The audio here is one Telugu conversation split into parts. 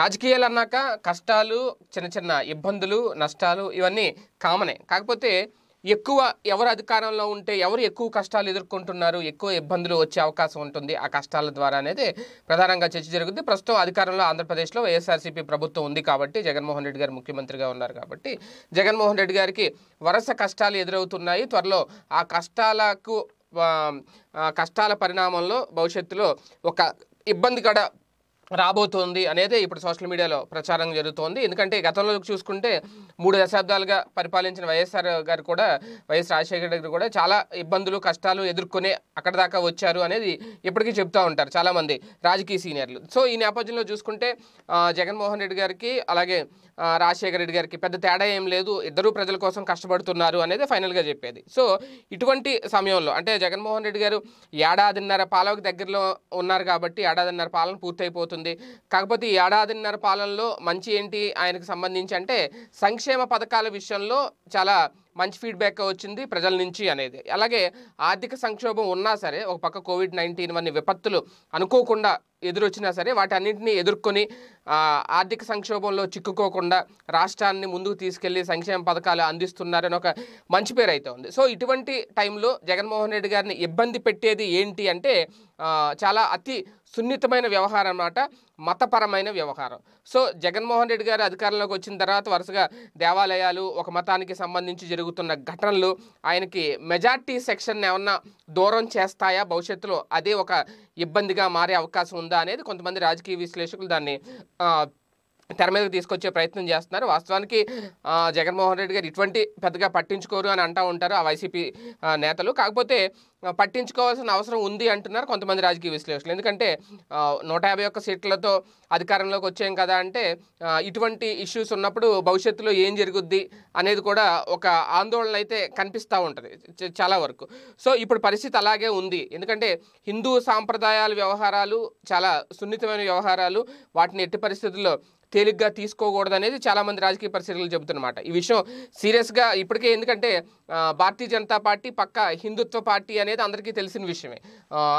రాజకీయాలు అన్నాక కష్టాలు చిన్న చిన్న ఇబ్బందులు నష్టాలు ఇవన్నీ కామనే కాకపోతే ఎక్కువ ఎవరు అధికారంలో ఉంటే ఎవరు ఎక్కువ కష్టాలు ఎదుర్కొంటున్నారు ఎక్కువ ఇబ్బందులు వచ్చే అవకాశం ఉంటుంది ఆ కష్టాల ద్వారా అనేది ప్రధానంగా చర్చ జరుగుతుంది ప్రస్తుతం అధికారంలో ఆంధ్రప్రదేశ్లో వైఎస్ఆర్సీపీ ప్రభుత్వం ఉంది కాబట్టి జగన్మోహన్ రెడ్డి గారు ముఖ్యమంత్రిగా ఉన్నారు కాబట్టి జగన్మోహన్ రెడ్డి గారికి వరుస కష్టాలు ఎదురవుతున్నాయి త్వరలో ఆ కష్టాలకు కష్టాల పరిణామంలో భవిష్యత్తులో ఒక ఇబ్బంది కూడా రాబోతోంది అనేది ఇప్పుడు సోషల్ మీడియాలో ప్రచారం జరుగుతోంది ఎందుకంటే గతంలో చూసుకుంటే మూడు దశాబ్దాలుగా పరిపాలించిన వైఎస్ఆర్ గారు కూడా వైఎస్ రాజశేఖర్ గారు కూడా చాలా ఇబ్బందులు కష్టాలు ఎదుర్కొనే అక్కడ దాకా వచ్చారు అనేది ఇప్పటికీ చెప్తూ ఉంటారు చాలామంది రాజకీయ సీనియర్లు సో ఈ నేపథ్యంలో చూసుకుంటే జగన్మోహన్ రెడ్డి గారికి అలాగే రాజశేఖర రెడ్డి గారికి పెద్ద తేడా ఏం లేదు ఇద్దరు ప్రజల కోసం కష్టపడుతున్నారు అనేది ఫైనల్గా చెప్పేది సో ఇటువంటి సమయంలో అంటే జగన్మోహన్ రెడ్డి గారు ఏడాదిన్నర పాలవకి దగ్గరలో ఉన్నారు కాబట్టి ఏడాదిన్నర పాలన పూర్తయిపోతుంది ఉంటుంది కాకపోతే ఈ ఏడాదిన్నర పాలనలో మంచి ఏంటి ఆయనకు సంబంధించి అంటే సంక్షేమ పథకాల విషయంలో చాలా మంచి ఫీడ్బ్యాక్ వచ్చింది ప్రజల నుంచి అనేది అలాగే ఆర్థిక సంక్షోభం ఉన్నా సరే ఒక పక్క కోవిడ్ నైన్టీన్ వంటి విపత్తులు అనుకోకుండా ఎదురొచ్చినా సరే అన్నింటినీ ఎదుర్కొని ఆర్థిక సంక్షోభంలో చిక్కుకోకుండా రాష్ట్రాన్ని ముందుకు తీసుకెళ్లి సంక్షేమ పథకాలు అందిస్తున్నారని ఒక మంచి పేరు అయితే ఉంది సో ఇటువంటి టైంలో జగన్మోహన్ రెడ్డి గారిని ఇబ్బంది పెట్టేది ఏంటి అంటే చాలా అతి సున్నితమైన వ్యవహారం అన్నమాట మతపరమైన వ్యవహారం సో జగన్మోహన్ రెడ్డి గారు అధికారంలోకి వచ్చిన తర్వాత వరుసగా దేవాలయాలు ఒక మతానికి సంబంధించి జరుగుతున్న ఘటనలు ఆయనకి మెజార్టీ సెక్షన్ ఏమన్నా దూరం చేస్తాయా భవిష్యత్తులో అదే ఒక ఇబ్బందిగా మారే అవకాశం ఉందా అనేది కొంతమంది రాజకీయ విశ్లేషకులు దాన్ని తెర మీదకి తీసుకొచ్చే ప్రయత్నం చేస్తున్నారు వాస్తవానికి జగన్మోహన్ రెడ్డి గారు ఇటువంటి పెద్దగా పట్టించుకోరు అని అంటూ ఉంటారు ఆ వైసీపీ నేతలు కాకపోతే పట్టించుకోవాల్సిన అవసరం ఉంది అంటున్నారు కొంతమంది రాజకీయ విశ్లేషకులు ఎందుకంటే నూట యాభై ఒక్క సీట్లతో అధికారంలోకి వచ్చాం కదా అంటే ఇటువంటి ఇష్యూస్ ఉన్నప్పుడు భవిష్యత్తులో ఏం జరుగుద్ది అనేది కూడా ఒక ఆందోళన అయితే కనిపిస్తూ ఉంటుంది చాలా వరకు సో ఇప్పుడు పరిస్థితి అలాగే ఉంది ఎందుకంటే హిందూ సాంప్రదాయాల వ్యవహారాలు చాలా సున్నితమైన వ్యవహారాలు వాటిని ఎట్టి పరిస్థితుల్లో తేలిగ్గా తీసుకోకూడదు అనేది చాలామంది రాజకీయ పరిశీలకులు చెబుతున్నమాట ఈ విషయం సీరియస్గా ఇప్పటికే ఎందుకంటే భారతీయ జనతా పార్టీ పక్క హిందుత్వ పార్టీ అనేది అందరికీ తెలిసిన విషయమే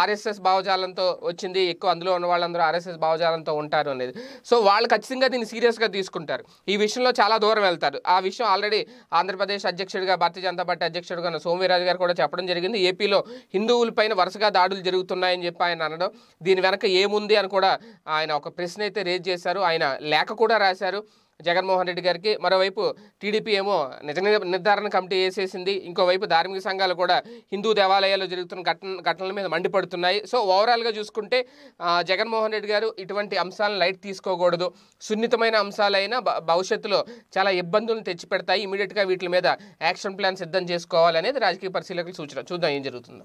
ఆర్ఎస్ఎస్ భావజాలంతో వచ్చింది ఎక్కువ అందులో ఉన్న వాళ్ళందరూ ఆర్ఎస్ఎస్ భావజాలంతో ఉంటారు అనేది సో వాళ్ళు ఖచ్చితంగా దీన్ని సీరియస్గా తీసుకుంటారు ఈ విషయంలో చాలా దూరం వెళ్తారు ఆ విషయం ఆల్రెడీ ఆంధ్రప్రదేశ్ అధ్యక్షుడిగా భారతీయ జనతా పార్టీ అధ్యక్షుడిగా ఉన్న సోమవీరాజు గారు కూడా చెప్పడం జరిగింది ఏపీలో హిందువులపైన వరుసగా దాడులు జరుగుతున్నాయని చెప్పి ఆయన అనడం దీని వెనక ఏముంది అని కూడా ఆయన ఒక ప్రశ్న అయితే రేజ్ చేశారు ఆయన లేఖ కూడా రాశారు జగన్మోహన్ రెడ్డి గారికి మరోవైపు టీడీపీ ఏమో నిజ నిర్ధారణ కమిటీ వేసేసింది ఇంకోవైపు ధార్మిక సంఘాలు కూడా హిందూ దేవాలయాలు జరుగుతున్న ఘటన ఘటనల మీద మండిపడుతున్నాయి సో ఓవరాల్గా చూసుకుంటే జగన్మోహన్ రెడ్డి గారు ఇటువంటి అంశాలను లైట్ తీసుకోకూడదు సున్నితమైన అంశాలైనా భవిష్యత్తులో చాలా ఇబ్బందులను తెచ్చిపెడతాయి ఇమీడియట్గా వీటి మీద యాక్షన్ ప్లాన్ సిద్ధం చేసుకోవాలనేది రాజకీయ పరిశీలకులు సూచన చూద్దాం ఏం జరుగుతుందో